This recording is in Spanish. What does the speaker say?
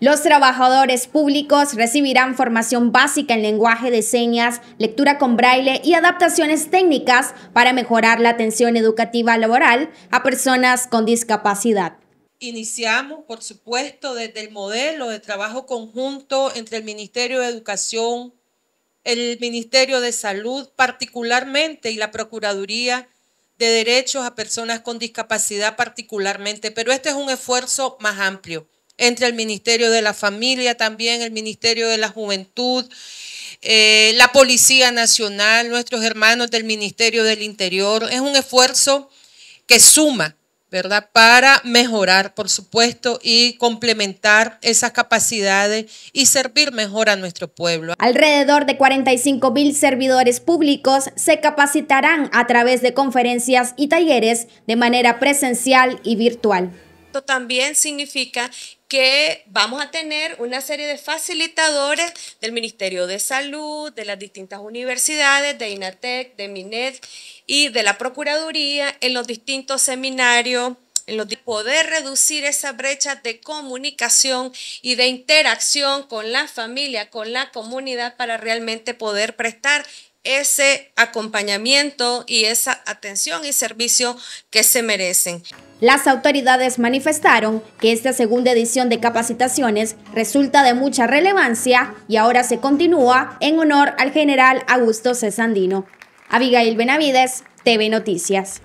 Los trabajadores públicos recibirán formación básica en lenguaje de señas, lectura con braille y adaptaciones técnicas para mejorar la atención educativa laboral a personas con discapacidad. Iniciamos, por supuesto, desde el modelo de trabajo conjunto entre el Ministerio de Educación, el Ministerio de Salud particularmente y la Procuraduría de Derechos a Personas con Discapacidad particularmente, pero este es un esfuerzo más amplio entre el Ministerio de la Familia, también el Ministerio de la Juventud, eh, la Policía Nacional, nuestros hermanos del Ministerio del Interior. Es un esfuerzo que suma, ¿verdad? Para mejorar, por supuesto, y complementar esas capacidades y servir mejor a nuestro pueblo. Alrededor de 45 mil servidores públicos se capacitarán a través de conferencias y talleres de manera presencial y virtual también significa que vamos a tener una serie de facilitadores del Ministerio de Salud, de las distintas universidades, de INATEC, de Mined y de la Procuraduría en los distintos seminarios, en los poder reducir esa brecha de comunicación y de interacción con la familia, con la comunidad para realmente poder prestar ese acompañamiento y esa atención y servicio que se merecen. Las autoridades manifestaron que esta segunda edición de capacitaciones resulta de mucha relevancia y ahora se continúa en honor al general Augusto Cesandino. Abigail Benavides, TV Noticias.